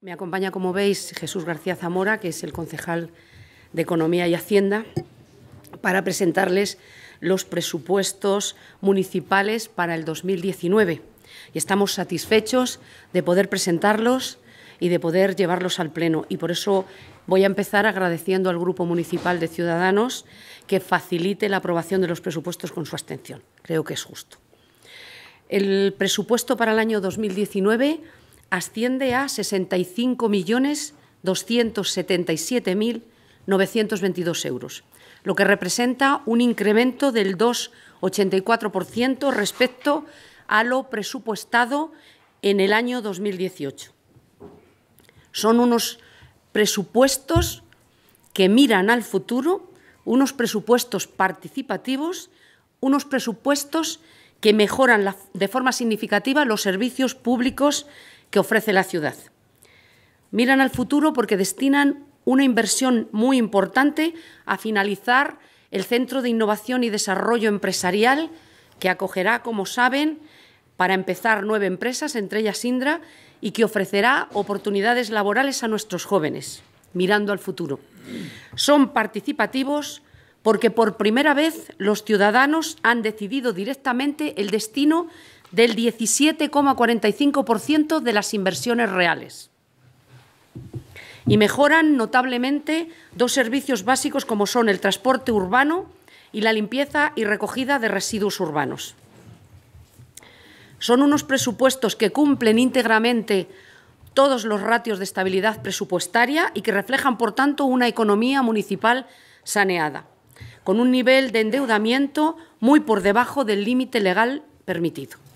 Me acompaña, como veis, Jesús García Zamora, que es el concejal de Economía y Hacienda, para presentarles los presupuestos municipales para el 2019. Y estamos satisfechos de poder presentarlos y de poder llevarlos al Pleno. Y por eso voy a empezar agradeciendo al Grupo Municipal de Ciudadanos que facilite la aprobación de los presupuestos con su abstención. Creo que es justo. El presupuesto para el año 2019 asciende a 65.277.922 euros, lo que representa un incremento del 2,84% respecto a lo presupuestado en el año 2018. Son unos presupuestos que miran al futuro, unos presupuestos participativos, unos presupuestos que mejoran de forma significativa los servicios públicos que ofrece la ciudad. Miran al futuro porque destinan una inversión muy importante a finalizar el Centro de Innovación y Desarrollo Empresarial, que acogerá, como saben, para empezar nueve empresas, entre ellas Indra, y que ofrecerá oportunidades laborales a nuestros jóvenes, mirando al futuro. Son participativos porque por primera vez los ciudadanos han decidido directamente el destino del 17,45% de las inversiones reales. Y mejoran notablemente dos servicios básicos como son el transporte urbano y la limpieza y recogida de residuos urbanos. Son unos presupuestos que cumplen íntegramente todos los ratios de estabilidad presupuestaria y que reflejan, por tanto, una economía municipal saneada, con un nivel de endeudamiento muy por debajo del límite legal permitido.